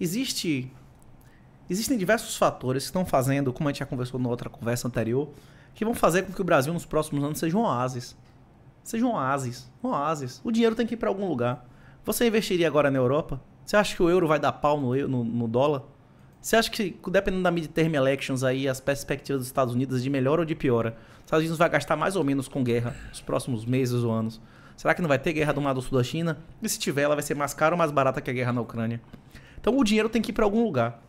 Existe Existem diversos fatores que estão fazendo, como a gente já conversou na outra conversa anterior, que vão fazer com que o Brasil nos próximos anos seja um oásis. Seja um oásis. Um oásis. O dinheiro tem que ir para algum lugar. Você investiria agora na Europa? Você acha que o euro vai dar pau no, no, no dólar? Você acha que, dependendo da midterm elections aí, as perspectivas dos Estados Unidos de melhor ou de piora? Os Estados Unidos vai gastar mais ou menos com guerra nos próximos meses ou anos. Será que não vai ter guerra do lado do Sul da China? E se tiver, ela vai ser mais cara ou mais barata que a guerra na Ucrânia? Então o dinheiro tem que ir para algum lugar.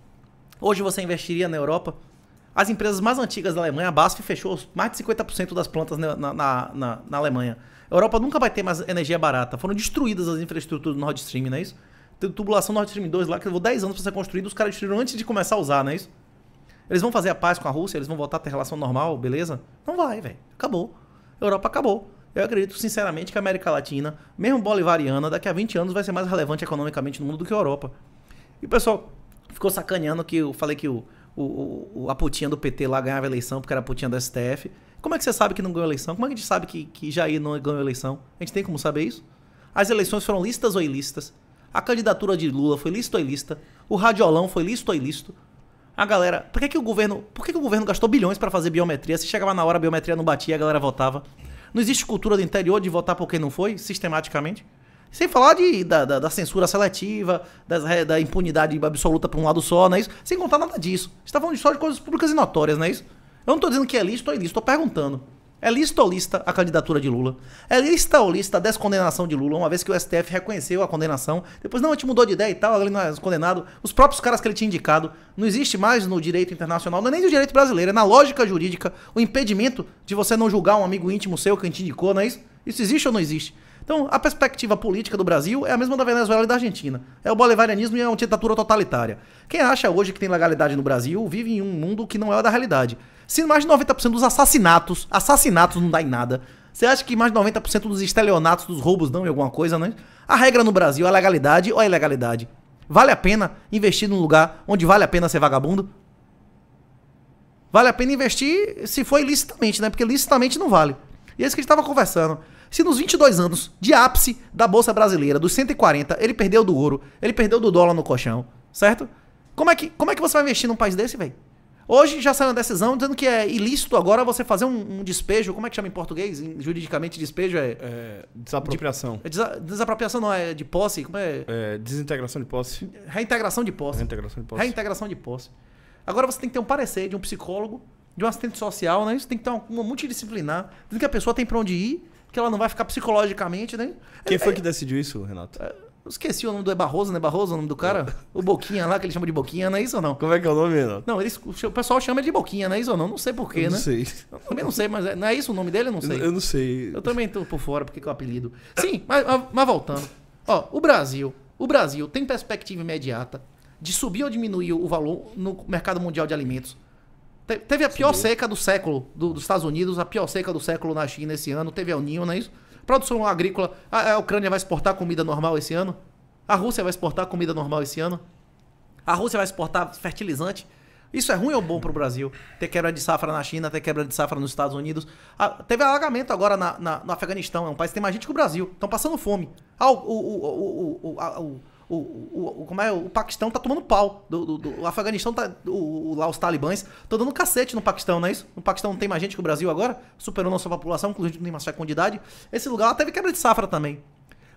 Hoje você investiria na Europa? As empresas mais antigas da Alemanha, a BASF fechou mais de 50% das plantas na, na, na, na, Alemanha. A Europa nunca vai ter mais energia barata. Foram destruídas as infraestruturas do Nord Stream, não é isso? Tem tubulação Nord Stream 2 lá que levou 10 anos para ser construída, os caras destruíram antes de começar a usar, não é isso? Eles vão fazer a paz com a Rússia, eles vão voltar a ter relação normal, beleza? Não vai, velho. Acabou. A Europa acabou. Eu acredito sinceramente que a América Latina, mesmo bolivariana, daqui a 20 anos vai ser mais relevante economicamente no mundo do que a Europa. E o pessoal ficou sacaneando que eu falei que o, o, o, a putinha do PT lá ganhava eleição porque era a putinha do STF. Como é que você sabe que não ganhou eleição? Como é que a gente sabe que, que Jair não ganhou eleição? A gente tem como saber isso? As eleições foram listas ou ilícitas? A candidatura de Lula foi lista ou ilícita? O radiolão foi lícito ou ilícito? A galera, por que, que o governo, por que, que o governo gastou bilhões para fazer biometria? Se chegava na hora a biometria não batia, a galera votava. Não existe cultura do interior de votar por quem não foi sistematicamente? Sem falar de, da, da, da censura seletiva, da impunidade absoluta para um lado só, não é isso? Sem contar nada disso. A gente tá falando só de coisas públicas e notórias, não é isso? Eu não estou dizendo que é lista ou é ilícito, estou perguntando. É lista ou lista a candidatura de Lula? É lista ou lista a descondenação de Lula, uma vez que o STF reconheceu a condenação? Depois, não, a gente mudou de ideia e tal, ele não é condenado. Os próprios caras que ele tinha indicado. Não existe mais no direito internacional, não é nem no direito brasileiro, é na lógica jurídica o impedimento de você não julgar um amigo íntimo seu que a gente indicou, não é isso? Isso existe ou não existe? Então, a perspectiva política do Brasil é a mesma da Venezuela e da Argentina. É o bolivarianismo e é uma ditadura totalitária. Quem acha hoje que tem legalidade no Brasil vive em um mundo que não é o da realidade. Se mais de 90% dos assassinatos, assassinatos não dá em nada, você acha que mais de 90% dos estelionatos, dos roubos dão em alguma coisa, né? A regra no Brasil é legalidade ou a ilegalidade? Vale a pena investir num lugar onde vale a pena ser vagabundo? Vale a pena investir se for ilicitamente, né? Porque licitamente não vale. E é isso que a gente estava conversando. Se nos 22 anos de ápice da Bolsa Brasileira, dos 140, ele perdeu do ouro, ele perdeu do dólar no colchão, certo? Como é que, como é que você vai investir num país desse, velho? Hoje já saiu uma decisão dizendo que é ilícito agora você fazer um, um despejo, como é que chama em português? Em, juridicamente, despejo é... é desapropriação. De, é desapropriação não, é de posse, como é? é? Desintegração de posse. Reintegração de posse. Reintegração de posse. Reintegração de posse. Agora você tem que ter um parecer de um psicólogo, de um assistente social, né? Isso tem que ter uma, uma multidisciplinar, dizendo que a pessoa tem para onde ir porque ela não vai ficar psicologicamente, né? Quem é, foi é. que decidiu isso, Renato? É, esqueci o nome do é Barroso, né? Barroso, é o nome do cara? É. o Boquinha lá, que ele chama de Boquinha, não é isso ou não? Como é que é o nome, Renato? Não, eles, o pessoal chama de Boquinha, não é isso ou não? Não sei porquê, né? Não sei. Eu também não sei, mas é, não é isso o nome dele? Eu não sei. Eu, eu não sei. Eu também tô por fora, porque que é o apelido. Sim, mas, mas voltando. Ó, o Brasil. O Brasil tem perspectiva imediata de subir ou diminuir o valor no mercado mundial de alimentos Teve a pior Sim. seca do século do, dos Estados Unidos, a pior seca do século na China esse ano. Teve El Ninho, não é isso? Produção agrícola. A, a, Ucrânia vai exportar comida normal esse ano? A Rússia vai exportar comida normal esse ano? A Rússia vai exportar fertilizante? Isso é ruim ou bom para o Brasil? Ter quebra de safra na China, ter quebra de safra nos Estados Unidos. teve alagamento agora na, na, no Afeganistão. É um país que tem mais gente que o Brasil. Estão passando fome. Ah, o, o, o, o, o, o, como é, o Paquistão tá tomando pau. Do, do, do o Afeganistão tá. O, o, lá os talibãs estão dando cacete no Paquistão, não é isso? No Paquistão não tem mais gente que o Brasil agora. Superou nossa população, inclusive não tem mais fecundidade. Esse lugar lá teve quebra de safra também.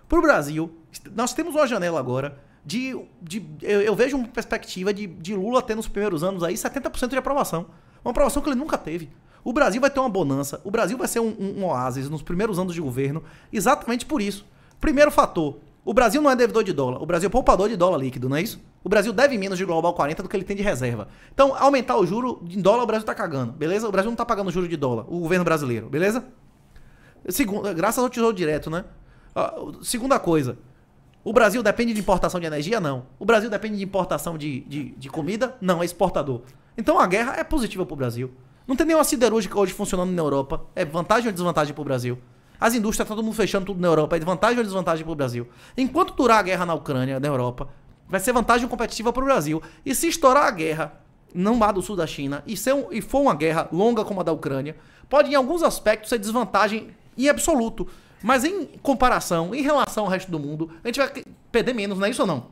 Pro Brasil, nós temos uma janela agora de. de eu, eu vejo uma perspectiva de, de Lula ter nos primeiros anos aí 70% de aprovação. Uma aprovação que ele nunca teve. O Brasil vai ter uma bonança, o Brasil vai ser um, um, um oásis nos primeiros anos de governo, exatamente por isso. Primeiro fator, o Brasil não é devedor de dólar, o Brasil é poupador de dólar líquido, não é isso? O Brasil deve menos de global 40 do que ele tem de reserva. Então, aumentar o juro em dólar, o Brasil tá cagando, beleza? O Brasil não tá pagando juro de dólar, o governo brasileiro, beleza? Segunda, graças ao tesouro direto, né? Ah, segunda coisa, o Brasil depende de importação de energia? Não. O Brasil depende de importação de, de, de comida? Não, é exportador. Então a guerra é positiva para o Brasil. Não tem nenhuma siderúrgica hoje funcionando na Europa. É vantagem ou desvantagem para o Brasil? As indústrias, tá todo mundo fechando tudo na Europa. É vantagem ou desvantagem pro Brasil? Enquanto durar a guerra na Ucrânia, na Europa, vai ser vantagem competitiva pro Brasil. E se estourar a guerra não mar do sul da China e, um, e for uma guerra longa como a da Ucrânia, pode em alguns aspectos ser desvantagem em absoluto. Mas em comparação, em relação ao resto do mundo, a gente vai perder menos, não é isso ou não?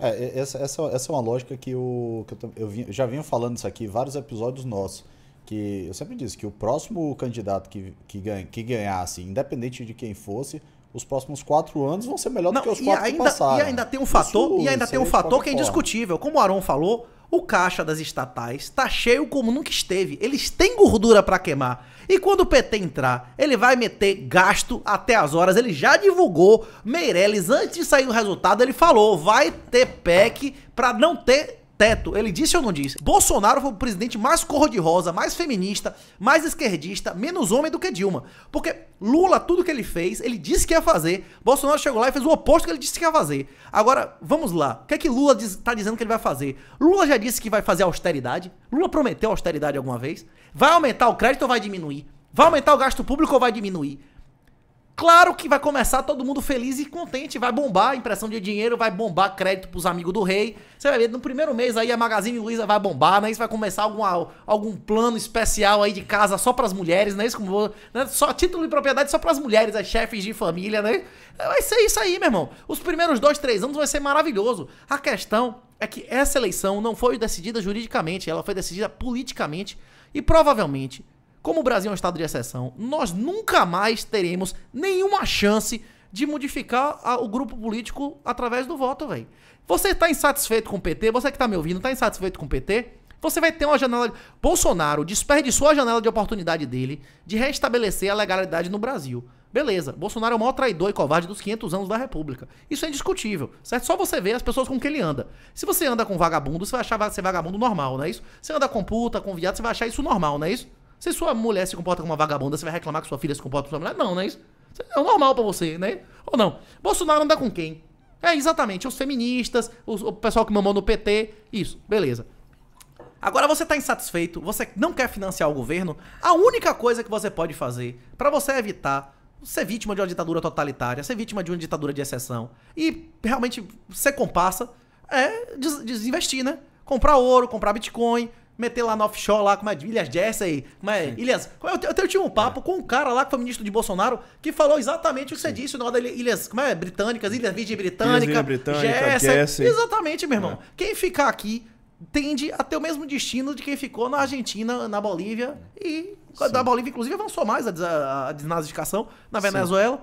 É, é, essa, essa, essa é uma lógica que, eu, que eu, eu, vim, eu já venho falando isso aqui, vários episódios nossos que eu sempre disse que o próximo candidato que, que, ganha, que ganhasse, assim, independente de quem fosse, os próximos quatro anos vão ser melhor Não, do que os quatro ainda, que passaram. E ainda tem um fator, Isso, e ainda tem um fator que é indiscutível. Como o Aron falou, o caixa das estatais tá cheio como nunca esteve. Eles têm gordura para queimar. E quando o PT entrar, ele vai meter gasto até as horas. Ele já divulgou. Meirelles, antes de sair o resultado, ele falou: vai ter PEC para não ter teto. Ele disse ou não disse? Bolsonaro foi o presidente mais cor-de-rosa, mais feminista, mais esquerdista, menos homem do que Dilma. Porque Lula, tudo que ele fez, ele disse que ia fazer. Bolsonaro chegou lá e fez o oposto que ele disse que ia fazer. Agora, vamos lá. O que é que Lula está dizendo que ele vai fazer? Lula já disse que vai fazer austeridade. Lula prometeu austeridade alguma vez. Vai aumentar o crédito ou vai diminuir? Vai aumentar o gasto público ou vai diminuir? Claro que vai começar todo mundo feliz e contente, vai bombar impressão de dinheiro, vai bombar crédito pros amigos do rei. Você vai ver, no primeiro mês aí a Magazine Luiza vai bombar, né? Isso vai começar alguma, algum plano especial aí de casa só pras mulheres, né? Isso como, né? Só título de propriedade só pras mulheres, as chefes de família, né? Vai ser isso aí, meu irmão. Os primeiros dois, três anos vai ser maravilhoso. A questão é que essa eleição não foi decidida juridicamente, ela foi decidida politicamente e provavelmente como o Brasil é um estado de exceção, nós nunca mais teremos nenhuma chance de modificar a, o grupo político através do voto, velho. Você está insatisfeito com o PT? Você que está me ouvindo, está insatisfeito com o PT? Você vai ter uma janela. Bolsonaro desperdiçou a janela de oportunidade dele de restabelecer a legalidade no Brasil. Beleza, Bolsonaro é o maior traidor e covarde dos 500 anos da República. Isso é indiscutível, certo? Só você vê as pessoas com que ele anda. Se você anda com vagabundo, você vai achar ser vagabundo normal, não é isso? Se anda com puta, com viado, você vai achar isso normal, não é isso? Se sua mulher se comporta como uma vagabunda, você vai reclamar que sua filha se comporta como uma mulher? Não, não é isso? É normal para você, né? Ou não? Bolsonaro anda com quem? É, exatamente, os feministas, os, o pessoal que mamou no PT, isso, beleza. Agora você está insatisfeito, você não quer financiar o governo, a única coisa que você pode fazer para você evitar ser vítima de uma ditadura totalitária, ser vítima de uma ditadura de exceção e realmente ser comparsa é desinvestir, né? Comprar ouro, comprar Bitcoin, meter lá no offshore lá, como é, Ilhas Jessay, como é, Sim. Ilhas... Eu, eu, eu, tive um papo é. com um cara lá que foi ministro de Bolsonaro que falou exatamente o que Sim. você disse, o negócio da Ilhas, como é, Britânicas, Ilhas Virgem Britânica, Ilhas Britânica Exatamente, meu irmão. É. Quem ficar aqui tende a ter o mesmo destino de quem ficou na Argentina, na Bolívia e Sim. da Bolívia, inclusive, avançou mais a, a desnazificação na Venezuela.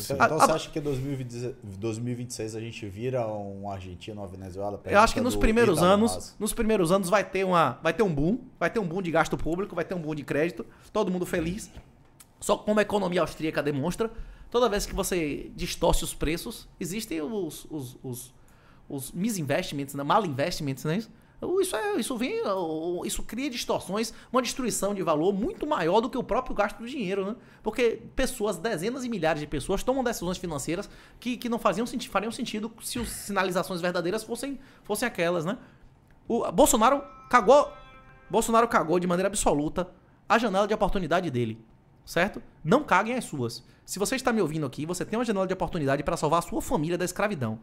Então, a, você a... acha que 2026 a gente vira um Argentina ou Venezuela? Eu acho que nos primeiros anos, Mas. nos primeiros anos vai ter uma, vai ter um boom, vai ter um boom de gasto público, vai ter um boom de crédito, todo mundo feliz. Só como a economia austríaca demonstra, toda vez que você distorce os preços, existem os os, os, os misinvestments, né? mal investments, não é isso? Isso, é, isso vem, isso cria distorções, uma destruição de valor muito maior do que o próprio gasto do dinheiro, né? Porque pessoas, dezenas e milhares de pessoas tomam decisões financeiras que, que não faziam, fariam sentido se as sinalizações verdadeiras fossem, fossem aquelas, né? O Bolsonaro cagou, Bolsonaro cagou de maneira absoluta a janela de oportunidade dele, certo? Não caguem as suas. Se você está me ouvindo aqui, você tem uma janela de oportunidade para salvar a sua família da escravidão.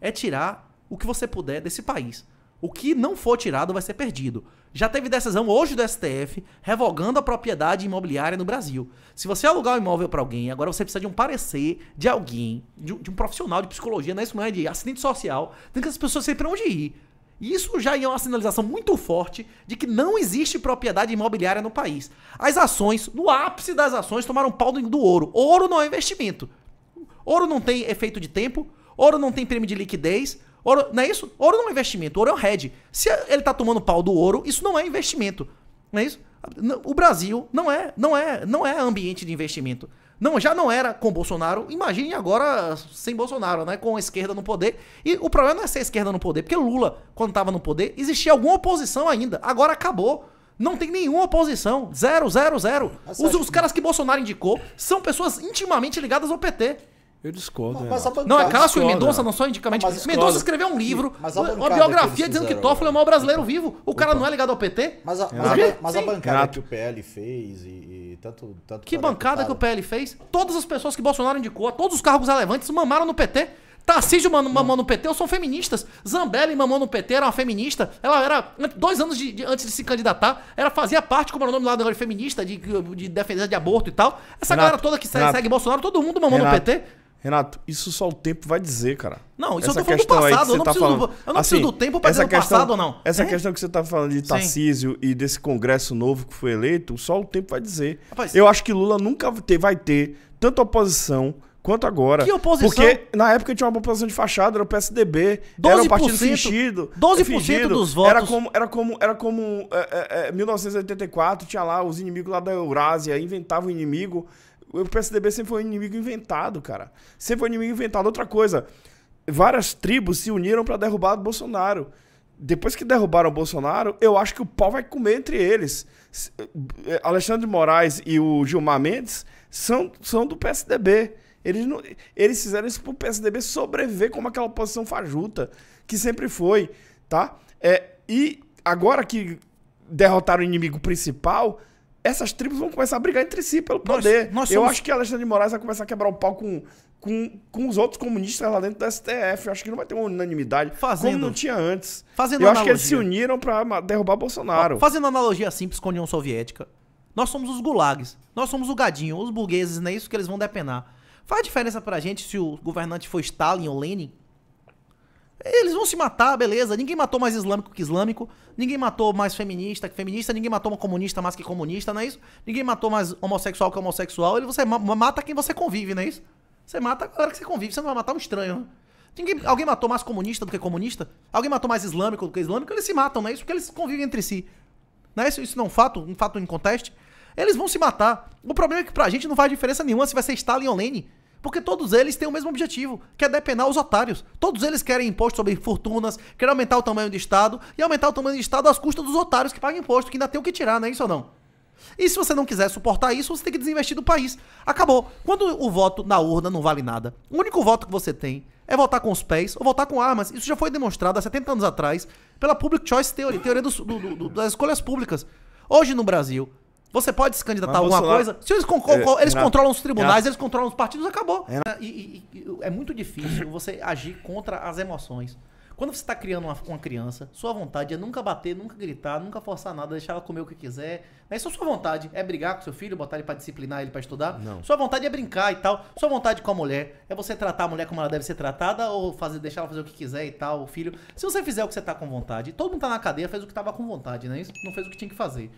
É tirar o que você puder desse país. O que não for tirado vai ser perdido. Já teve decisão hoje do STF revogando a propriedade imobiliária no Brasil. Se você alugar um imóvel para alguém, agora você precisa de um parecer de alguém, de, de um profissional de psicologia, não é isso não é de assistente social, tem que as pessoas sempre onde ir. Isso já é uma sinalização muito forte de que não existe propriedade imobiliária no país. As ações, no ápice das ações, tomaram pau do ouro. Ouro não é investimento. Ouro não tem efeito de tempo, ouro não tem prêmio de liquidez, Ouro, não é isso? Ouro não é investimento, ouro é um hedge. Se ele tá tomando pau do ouro, isso não é investimento. Não é isso? O Brasil não é, não é, não é ambiente de investimento. Não, já não era com Bolsonaro, imagine agora sem Bolsonaro, né? Com a esquerda no poder. E o problema não é ser a esquerda no poder, porque Lula, quando estava no poder, existia alguma oposição ainda. Agora acabou. Não tem nenhuma oposição. Zero, zero, zero. Os, os caras que Bolsonaro indicou são pessoas intimamente ligadas ao PT. Eu discordo. Não, bancada, não é Cássio e Mendonça, não só indicamente. Mendonça escreveu um livro, uma biografia que dizendo que Toffoli é o maior brasileiro então, vivo. O Opa. Então. cara não é ligado ao PT? Mas a, mas a, mas a bancada que o PL fez e, e tanto, tanto. Que é bancada que o PL fez? Todas as pessoas que Bolsonaro indicou, todos os cargos relevantes, mamaram no PT. Tarcísio mam hum. mamou no PT, eu sou feministas. Zambelli mamou no PT, era uma feminista. Ela era, dois anos de, de, antes de se candidatar, ela fazia parte, como era o nome lá da feminista, de, de defesa de aborto e tal. Essa Renato, galera toda que segue, segue Bolsonaro, todo mundo mamou Renato, no PT. Renato, isso só o tempo vai dizer, cara. Não, isso essa eu tô falando do passado, eu não, tá preciso, falando, do, eu não assim, preciso do tempo pra dizer questão, passado ou não. Essa é? questão que você tá falando de Tarcísio e desse congresso novo que foi eleito, só o tempo vai dizer. Rapaz, eu acho que Lula nunca ter, vai ter tanta oposição quanto agora. Que oposição? Porque na época tinha uma oposição de fachada, era o PSDB, era o partido fingido. 12% é fingido, dos votos. Era como, era como, era como é, é, 1984, é, tinha lá os inimigos lá da Eurásia, inventavam o inimigo. O PSDB sempre foi um inimigo inventado, cara. Sempre foi um inimigo inventado. Outra coisa, várias tribos se uniram para derrubar o Bolsonaro. Depois que derrubaram o Bolsonaro, eu acho que o pau vai comer entre eles. Eh, eh, Alexandre de Moraes e o Gilmar Mendes são, são do PSDB. Eles, não, eles fizeram isso pro PSDB sobreviver como aquela posição fajuta, que sempre foi, tá? É, e agora que derrotaram o inimigo principal, essas tribos vão começar a brigar entre si pelo poder. Nós, nós Eu acho que Alexandre de Moraes vai começar a quebrar o pau com, com, com os outros comunistas lá dentro do STF. Eu acho que não vai ter uma unanimidade fazendo, como não tinha antes. Fazendo Eu analogia. acho que eles se uniram para derrubar Bolsonaro. Fazendo analogia simples com a União Soviética, nós somos os gulags, nós somos o gadinho, os burgueses, não é isso que eles vão depenar. Faz diferença pra gente se o governante foi Stalin ou Lenin? Eles vão se matar, beleza. Ninguém matou mais islâmico que islâmico. Ninguém matou mais feminista que feminista. Ninguém matou uma comunista mais que comunista, não é isso? Ninguém matou mais homossexual que homossexual. Ele, você mata quem você convive, não é isso? Você mata a galera que você convive. Você não vai matar um estranho, né? Ninguém, alguém matou mais comunista do que comunista? Alguém matou mais islâmico do que islâmico? Eles se matam, não é isso? Porque eles convivem entre si. Não é isso? Isso não é um fato? Um fato em conteste? Eles vão se matar. O problema é que pra gente não faz diferença nenhuma se vai ser Stalin ou Lenin. Porque todos eles têm o mesmo objetivo, que é depenar os otários. Todos eles querem imposto sobre fortunas, querem aumentar o tamanho do Estado e aumentar o tamanho do Estado às custas dos otários que pagam imposto, que ainda tem o que tirar, não é isso ou não? E se você não quiser suportar isso, você tem que desinvestir do país. Acabou. Quando o voto na urna não vale nada, o único voto que você tem é votar com os pés ou votar com armas. Isso já foi demonstrado há 70 anos atrás pela Public Choice Theory, teoria do, do, do, das escolhas públicas. Hoje no Brasil, você pode se candidatar a alguma coisa. Se eles, é, eles na... controlam os tribunais, eles controlam os partidos, acabou. É, na... e, e, e, é muito difícil você agir contra as emoções. Quando você está criando uma, uma, criança, sua vontade é nunca bater, nunca gritar, nunca forçar nada, deixar ela comer o que quiser. Né? Isso é sua vontade. É brigar com seu filho, botar ele para disciplinar, ele para estudar. Não. Sua vontade é brincar e tal. Sua vontade com a mulher é você tratar a mulher como ela deve ser tratada ou fazer, deixar ela fazer o que quiser e tal, o filho. Se você fizer o que você está com vontade, todo mundo está na cadeia fez o que estava com vontade, né? Isso não fez o que tinha que fazer.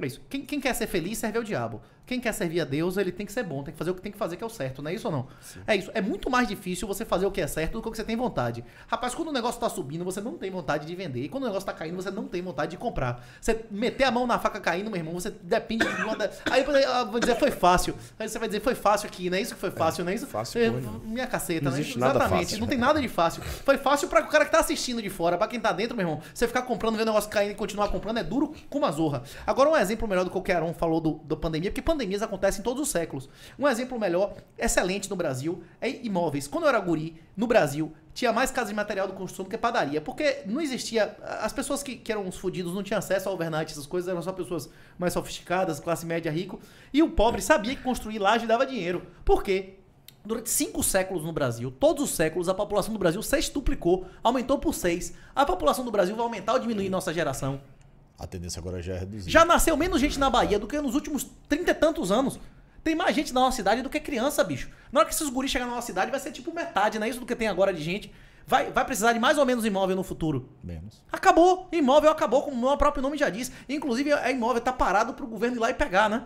É isso. Quem, quem, quer ser feliz serve ao diabo. Quem quer servir a Deus, ele tem que ser bom, tem que fazer o que tem que fazer, que é o certo, não é isso ou não? Sim. É isso. É muito mais difícil você fazer o que é certo do que o que você tem vontade. Rapaz, quando o negócio tá subindo, você não tem vontade de vender. E quando o negócio tá caindo, você não tem vontade de comprar. Você meter a mão na faca caindo, meu irmão, você depende de uma. Aí Aí vai ah, dizer, foi fácil. Aí você vai dizer, foi fácil aqui, não é isso que foi é, fácil, é, não é isso? Fácil. É, minha caceta, não né? Exatamente. fácil, não tem nada de fácil. Foi fácil para o cara que tá assistindo de fora, para quem tá dentro, meu irmão. Você ficar comprando, vendo o negócio caindo e continuar comprando é duro com uma zorra. Agora, um exemplo exemplo melhor do que qualquer um falou do, da pandemia, porque pandemias acontecem em todos os séculos. Um exemplo melhor, excelente no Brasil, é imóveis. Quando eu era guri, no Brasil, tinha mais casa de material do consumo que padaria, porque não existia. As pessoas que, que eram os fudidos não tinham acesso ao overnight, essas coisas, eram só pessoas mais sofisticadas, classe média, rico. E o pobre sabia que construir laje dava dinheiro. Por quê? Durante cinco séculos no Brasil, todos os séculos, a população do Brasil se estuplicou, aumentou por seis. A população do Brasil vai aumentar ou diminuir nossa geração? A tendência agora já é reduzir. Já nasceu menos gente na Bahia do que nos últimos trinta e tantos anos. Tem mais gente na nossa cidade do que criança, bicho. Na hora que esses guris chegarem na nossa cidade, vai ser tipo metade, é Isso do que tem agora de gente. Vai, vai precisar de mais ou menos imóvel no futuro. Menos. Acabou. Imóvel acabou, como o meu próprio nome já diz. Inclusive, a é imóvel tá parado pro governo ir lá e pegar, né?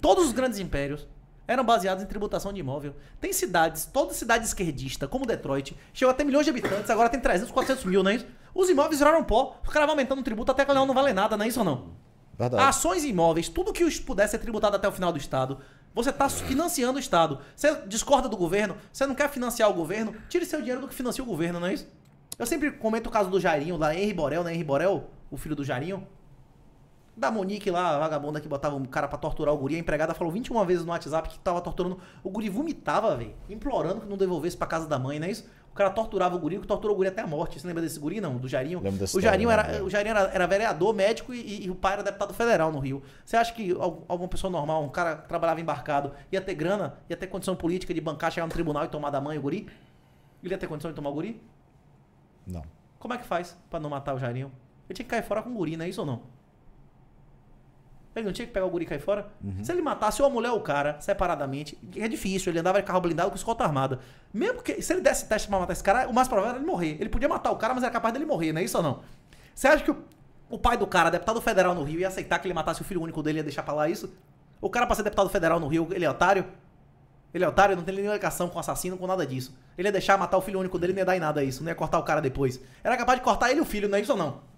Todos os grandes impérios eram baseados em tributação de imóvel. Tem cidades, toda cidade esquerdista, como Detroit, chegou até milhões de habitantes, agora tem 300, 400 mil, não é isso? Os imóveis viraram pó. O cara vai aumentando o tributo até que o leão não vale nada, não é isso ou não? Verdade. Ações imóveis, tudo que pudesse ser tributado até o final do Estado. Você está financiando o Estado. Você discorda do governo, você não quer financiar o governo, tire seu dinheiro do que financia o governo, não é isso? Eu sempre comento o caso do Jairinho, lá, Henri Borel, né? Henri Borel, o filho do Jairinho. Da Monique lá, a vagabunda que botava um cara para torturar o guri, a empregada falou 21 vezes no WhatsApp que tava torturando. O guri vomitava, velho, implorando que não devolvesse para casa da mãe, não é isso? cara torturava o guri, que torturou o guri até a morte. Você lembra desse guri, não? Do Jairinho? Lembro desse o Jairinho, era, né? o Jairinho era, era vereador, médico e, e, o pai era deputado federal no Rio. Você acha que alguma pessoa normal, um cara que trabalhava embarcado, ia ter grana, ia ter condição política de bancar, chegar no tribunal e tomar da mãe o guri? Ele ia ter condição de tomar o guri? Não. Como é que faz para não matar o Jairinho? Ele tinha que cair fora com o guri, não é isso ou não? Ele não tinha que pegar o guri cair fora? Uhum. Se ele matasse uma mulher ou o cara, separadamente, é difícil, ele andava de carro blindado com escolta armada. Mesmo que, se ele desse teste pra matar esse cara, o mais provável era ele morrer. Ele podia matar o cara, mas era capaz dele morrer, não é isso ou não? Você acha que o, o pai do cara, deputado federal no Rio, ia aceitar que ele matasse o filho único dele e ia deixar pra lá isso? O cara pra ser deputado federal no Rio, ele é otário? Ele é otário, não tem nenhuma ligação com assassino, com nada disso. Ele ia deixar matar o filho único dele, não ia dar em nada isso, não ia cortar o cara depois. Era capaz de cortar ele e o filho, não é isso ou não?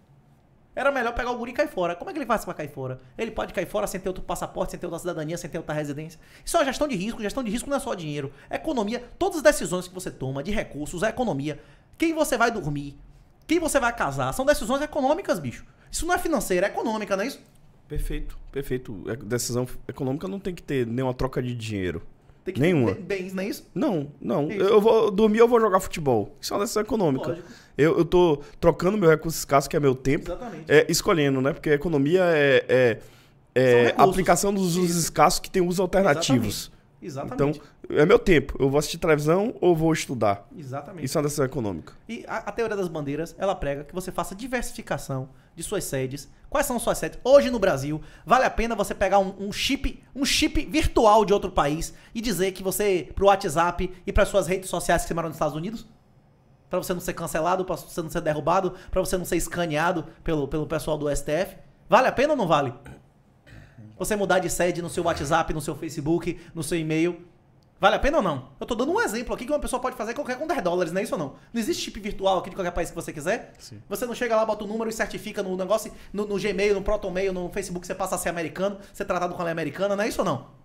Era melhor pegar o guri e cair fora. Como é que ele faz pra cair fora? Ele pode cair fora sem ter outro passaporte, sem ter outra cidadania, sem ter outra residência. Isso é uma gestão de risco. Gestão de risco não é só dinheiro. É economia. Todas as decisões que você toma de recursos, é economia. Quem você vai dormir, quem você vai casar, são decisões econômicas, bicho. Isso não é financeira, é econômica, não é isso? Perfeito, perfeito. É, decisão econômica não tem que ter nenhuma troca de dinheiro. Tem que Nenhuma. ter bens, não é isso? Não, não. É isso. Eu vou dormir, eu vou jogar futebol. Isso é uma decisão econômica. Eu, eu tô trocando meu recurso escasso, que é meu tempo. Exatamente. É, escolhendo, né? Porque economia é, é, é aplicação dos usos escassos que tem usos alternativos. Exatamente. Exatamente. Então, é meu tempo. Eu vou assistir televisão ou vou estudar. Exatamente. Isso é uma decisão econômica. E a, a, teoria das bandeiras, ela prega que você faça diversificação de suas sedes. Quais são suas sedes? Hoje no Brasil, vale a pena você pegar um, um chip, um chip virtual de outro país e dizer que você, pro WhatsApp e para suas redes sociais que você mora nos Estados Unidos? Para você não ser cancelado, para você não ser derrubado, para você não ser escaneado pelo, pelo pessoal do STF? Vale a pena ou não vale? você mudar de sede no seu WhatsApp, no seu Facebook, no seu e-mail. Vale a pena ou não? Eu tô dando um exemplo aqui que uma pessoa pode fazer qualquer com 10 dólares, não é isso ou não? Não existe chip virtual aqui de qualquer país que você quiser? Sim. Você não chega lá, bota o um número e certifica no negócio, no, no Gmail, no ProtonMail, no Facebook, você passa a ser americano, ser tratado com a lei americana, não é isso ou não?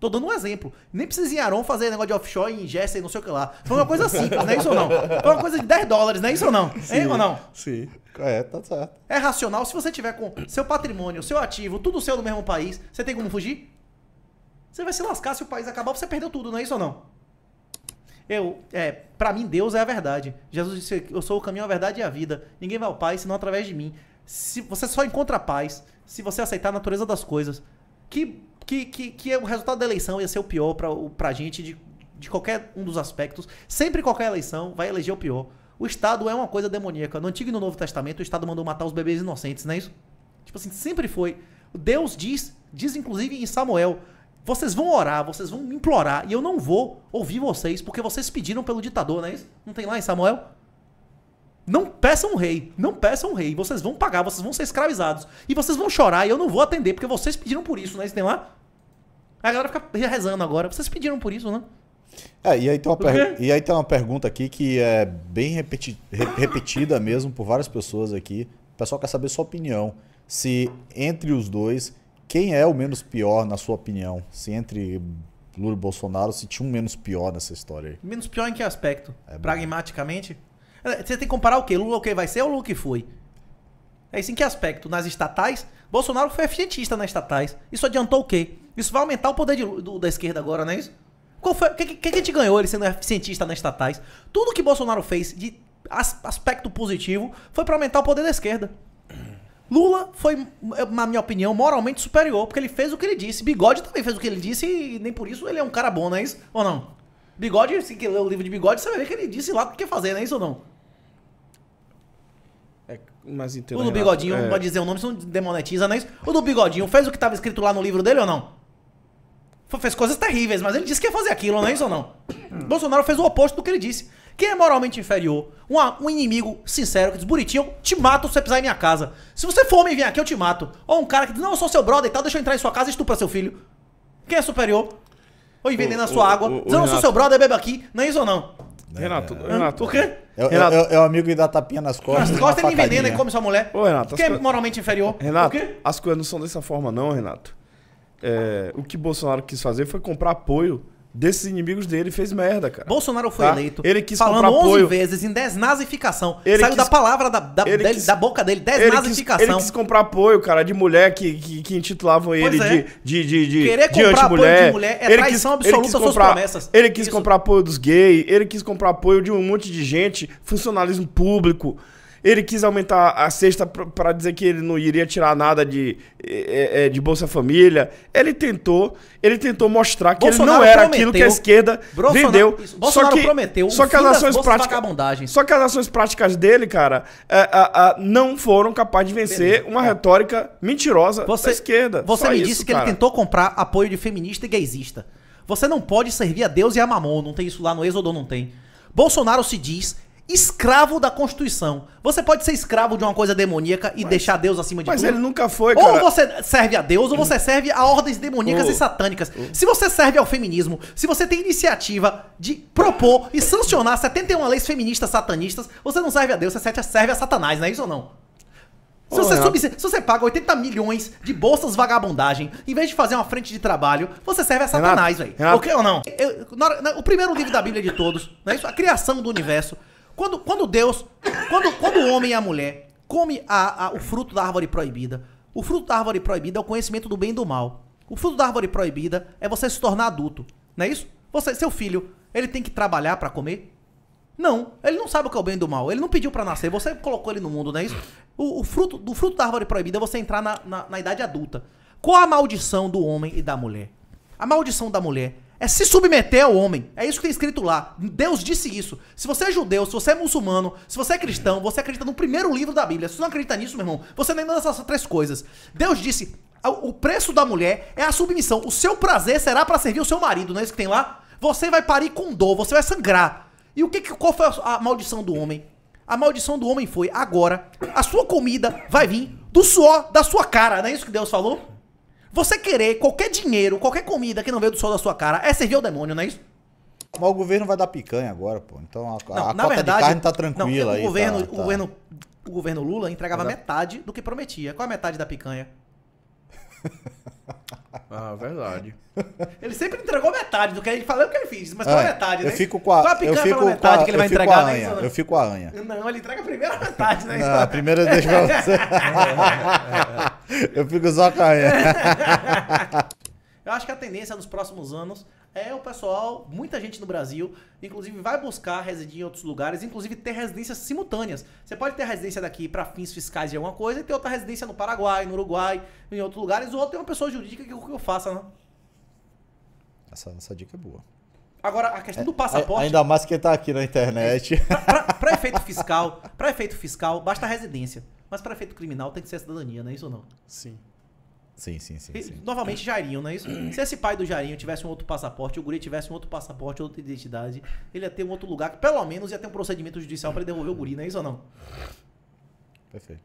Tô dando um exemplo. Nem precisa em Aron fazer negócio de offshore em Gessen, não sei o que lá. Foi uma coisa simples, não é isso ou não? Foi uma coisa de 10 dólares, não é isso ou não? Sim, hein, ou não? Sim, é, tá certo. É racional. Se você tiver com seu patrimônio, seu ativo, tudo seu no mesmo país, você tem como fugir? Você vai se lascar se o país acabar, você perdeu tudo, não é isso ou não? Eu, é, para mim Deus é a verdade. Jesus disse: que "Eu sou o caminho, a verdade e a vida. Ninguém vai ao Pai senão através de mim." Se você só encontra paz se você aceitar a natureza das coisas que, que, que, que é o resultado da eleição ia ser o pior para a gente de, de qualquer um dos aspectos. Sempre qualquer eleição vai eleger o pior. O Estado é uma coisa demoníaca. No Antigo e no Novo Testamento, o Estado mandou matar os bebês inocentes, não é isso? Tipo assim, sempre foi. Deus diz, diz inclusive em Samuel, vocês vão orar, vocês vão implorar, e eu não vou ouvir vocês, porque vocês pediram pelo ditador, não é isso? Não tem lá em Samuel? Não peçam um rei, não peçam um rei. Vocês vão pagar, vocês vão ser escravizados. E vocês vão chorar e eu não vou atender, porque vocês pediram por isso, né? Isso tem lá? A galera fica rezando agora. Vocês pediram por isso, né? É, e aí, tem uma per... e aí tem uma pergunta aqui que é bem repeti... repetida mesmo por várias pessoas aqui. O pessoal quer saber sua opinião. Se entre os dois, quem é o menos pior, na sua opinião? Se entre Lula e Bolsonaro, se tinha um menos pior nessa história aí. Menos pior em que aspecto? É Pragmaticamente? Você tem que comparar o quê? Lula é o que vai ser ou Lula que foi? É isso em que aspecto? Nas estatais? Bolsonaro foi eficientista nas estatais. Isso adiantou o quê? Isso vai aumentar o poder de, do, da esquerda agora, não é isso? O que, que, que a gente ganhou ele sendo eficientista nas estatais? Tudo que Bolsonaro fez de as, aspecto positivo foi para aumentar o poder da esquerda. Lula foi, na minha opinião, moralmente superior, porque ele fez o que ele disse. Bigode também fez o que ele disse e nem por isso ele é um cara bom, não é isso? Ou não? Bigode, se ler o livro de Bigode, você vai ver que ele disse lá o que fazer, não é isso ou não? É o do Bigodinho, é. não pode dizer o nome, senão demonetiza, não é isso? O do Bigodinho fez o que estava escrito lá no livro dele ou não? Fez coisas terríveis, mas ele disse que ia fazer aquilo, não é isso ou não? Bolsonaro fez o oposto do que ele disse. Quem é moralmente inferior, um inimigo sincero que diz, bonitinho, te mato se você pisar em minha casa. Se você for me vir aqui, eu te mato. Ou um cara que diz, não, eu sou seu brother e tal, deixa eu entrar em sua casa e estupra seu filho. Quem é superior? Ou envenena o, a sua o, água. O, não, eu sou seu brother, beba aqui. Não é isso ou não? Né? Renato, é. Renato. O quê? É, é Renato. É amigo que dá tapinha nas costas. Nas costas ele envenena e come sua mulher. Ô, Renato. Que é moralmente inferior. Renato, as coisas não são dessa forma, não, Renato. É, o que Bolsonaro quis fazer foi comprar apoio desses inimigos dele fez merda, cara. Bolsonaro foi tá? eleito. Ele quis falando comprar 11 apoio. vezes em desnazificação. Ele Saiu quis, da palavra da, da, dele, quis, da boca dele, desnazificação. Ele quis, ele quis comprar apoio, cara, de mulher que, que, que intitulavam pois ele é. de, de, de, Querer de comprar apoio de mulher é ele traição absoluta às suas promessas. Ele quis Isso. comprar apoio dos gays, ele quis comprar apoio de um monte de gente, funcionalismo público. Ele quis aumentar a cesta para dizer que ele não iria tirar nada de, é, é, é, de Bolsa Família. Ele tentou, ele tentou mostrar que Bolsonaro ele não era prometeu, aquilo que a esquerda Bolsonaro, vendeu. Isso, Bolsonaro só que, prometeu. Só que as ações práticas, só que as ações práticas dele, cara, é, é, é, não foram capazes de vencer Beleza. uma retórica mentirosa você, da esquerda. Você só me isso, disse que cara. ele tentou comprar apoio de feminista e gaysista. Você não pode servir a Deus e a Mamon. Não tem isso lá no Êxodo, não tem. Bolsonaro se diz escravo da Constituição. Você pode ser escravo de uma coisa demoníaca e mas, deixar Deus acima de mas tudo. Mas ele nunca foi, cara. Ou você serve a Deus, ou você serve a ordens demoníacas oh. e satânicas. Oh. Se você serve ao feminismo, se você tem iniciativa de propor e sancionar 71 leis feministas satanistas, você não serve a Deus, você serve a Satanás, não é isso ou não? Se você, sub... se você, paga 80 milhões de bolsas vagabundagem, em vez de fazer uma frente de trabalho, você serve a Satanás, velho. que ou não? Eu, na, na, o primeiro livro da Bíblia de todos, né? Isso, a criação do universo. Quando, quando Deus, quando, quando o homem e a mulher come a, a, o fruto da árvore proibida, o fruto da árvore proibida é o conhecimento do bem e do mal. O fruto da árvore proibida é você se tornar adulto, não é isso? Você, seu filho, ele tem que trabalhar para comer? Não, ele não sabe o que é o bem e do mal. Ele não pediu para nascer, você colocou ele no mundo, não é isso? O, o fruto, do fruto da árvore proibida é você entrar na, na, na idade adulta. Qual a maldição do homem e da mulher? A maldição da mulher é se submeter ao homem. É isso que tem é escrito lá. Deus disse isso. Se você é judeu, se você é muçulmano, se você é cristão, você acredita no primeiro livro da Bíblia. Se você não acredita nisso, meu irmão, você nem é dessas três coisas. Deus disse: o preço da mulher é a submissão. O seu prazer será para servir o seu marido, não é isso que tem lá? Você vai parir com dor, você vai sangrar. E o que, que qual foi a maldição do homem? A maldição do homem foi agora a sua comida vai vir do suor da sua cara, não é isso que Deus falou? Você querer qualquer dinheiro, qualquer comida que não veio do sol da sua cara é servir ao demônio, não é isso? Mas o governo vai dar picanha agora, pô. Então a, não, a cota verdade, de carne tá tranquila não, o tá, Governo, aí, tá, o, Governo, o governo Lula entregava metade do que prometia. Qual é a metade da picanha? Ah, verdade. Ele sempre entregou metade do que ele falou que ele fez, mas só é, metade, né? Eu fico com a, a eu fico metade a, que ele vai entregar, né? Eu fico com a Anha. Não, ele entrega a primeira metade, né? Não, ah, a primeira deixa pra você. eu fico só com a Anha. eu acho que a tendência nos próximos anos é o pessoal, muita gente no Brasil, inclusive vai buscar residir em outros lugares, inclusive ter residências simultâneas. Você pode ter residência daqui para fins fiscais de alguma coisa e ter outra residência no Paraguai, no Uruguai, em outros lugares, ou ter uma pessoa jurídica que eu faça, né? Essa, essa dica é boa. Agora, a questão é, do passaporte. ainda mais que está aqui na internet. É, para efeito fiscal, para efeito fiscal, basta residência. Mas para efeito criminal tem que ser cidadania, não é isso ou não? Sim. Sim, sim, sim. E, sim. Novamente, Jairinho, não é isso? Se esse pai do Jairinho tivesse um outro passaporte, o guri tivesse um outro passaporte, outra identidade, ele ia ter um outro lugar, que pelo menos ia ter um procedimento judicial para ele devolver o guri, não é isso ou não? Perfeito.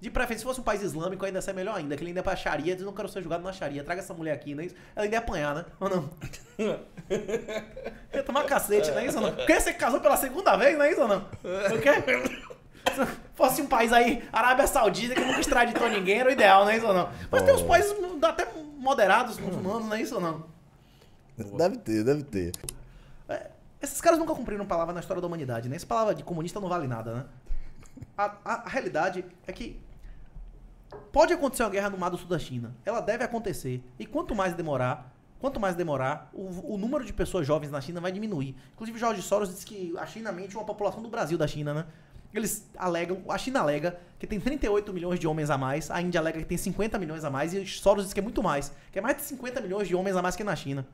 De preferência, se fosse um país islâmico, ainda seria melhor ainda, que ele ainda é pra diz, não quero ser julgado na Sharia, traga essa mulher aqui, não é isso? Ela ainda ia apanhar, né? Ou não? ia tomar cacete, não é isso ou não? Porque que casou pela segunda vez, não é isso ou não? O quê? Se fosse um país aí, Arábia Saudita, que nunca extraditou ninguém, era o ideal, não é isso ou não? Mas oh. tem uns países até moderados, muçulmanos, não é isso ou não? Deve ter, deve ter. É, esses caras nunca cumpriram palavra na história da humanidade, né? Essa palavra de comunista não vale nada, né? A, a, a realidade é que pode acontecer uma guerra no mar do sul da China. Ela deve acontecer. E quanto mais demorar, Quanto mais demorar, o, o, número de pessoas jovens na China vai diminuir. Inclusive, Jorge Soros disse que a China mente uma população do Brasil da China, né? Eles alegam, a China alega que tem 38 milhões de homens a mais, a Índia alega que tem 50 milhões a mais, e os Soros diz que é muito mais, que é mais de 50 milhões de homens a mais que na China.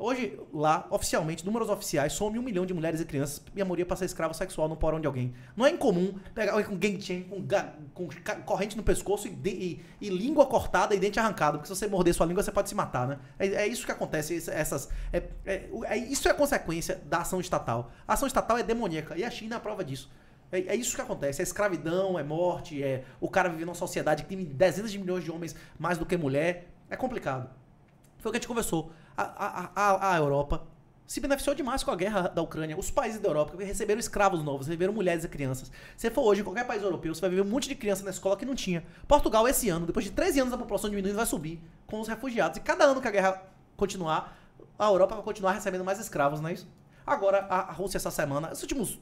Hoje, lá, oficialmente, números oficiais, some um milhão de mulheres e crianças e a maioria passa escrava sexual no porão de alguém. Não é incomum pegar alguém com gang chain, com, com, corrente no pescoço e, de, e, e, língua cortada e dente arrancado, porque se você morder sua língua, você pode se matar, né? É, é isso que acontece, essas... É, é, é, isso é consequência da ação estatal. A ação estatal é demoníaca e a China é a prova disso. É, é, isso que acontece. É escravidão, é morte, é o cara vivendo numa sociedade que tem dezenas de milhões de homens mais do que mulher. É complicado. Foi o que a gente conversou. A, a, a, a Europa se beneficiou demais com a guerra da Ucrânia. Os países da Europa receberam escravos novos, receberam mulheres e crianças. Se for hoje em qualquer país europeu, você vai ver um monte de criança na escola que não tinha. Portugal, esse ano, depois de 13 anos, a população diminuindo vai subir com os refugiados. E cada ano que a guerra continuar, a Europa vai continuar recebendo mais escravos, não é isso? Agora, a Rússia essa semana, os últimos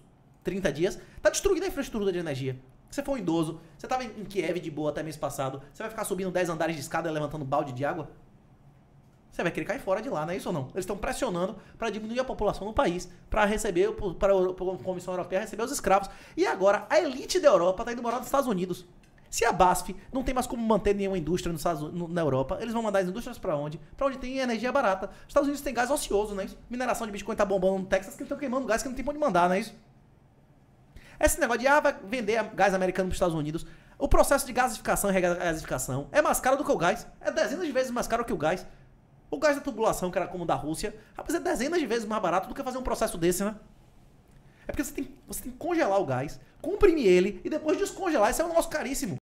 30 dias, tá destruída a infraestrutura de energia. Você foi um idoso, você tava em Kiev de boa até mês passado, você vai ficar subindo 10 andares de escada levantando balde de água? Você vai querer cair fora de lá, não é isso ou não? Eles estão pressionando para diminuir a população no país, para receber, para a Comissão Europeia receber os escravos. E agora, a elite da Europa tá indo morar nos Estados Unidos. Se a BASF não tem mais como manter nenhuma indústria nos Estados, no, na Europa, eles vão mandar as indústrias para onde? Para onde tem energia barata. Os Estados Unidos tem gás ocioso, não é isso? Mineração de Bitcoin tá bombando no Texas, que estão queimando gás que não tem onde mandar, não é isso? Esse negócio de ah, vai vender gás americano para os Estados Unidos. O processo de gasificação e regasificação é mais caro do que o gás. É dezenas de vezes mais caro que o gás. O gás da tubulação, que era como o da Rússia, rapaz, é dezenas de vezes mais barato do que fazer um processo desse, né? É porque você tem, você tem que congelar o gás, comprimir ele e depois descongelar. Isso é um negócio caríssimo.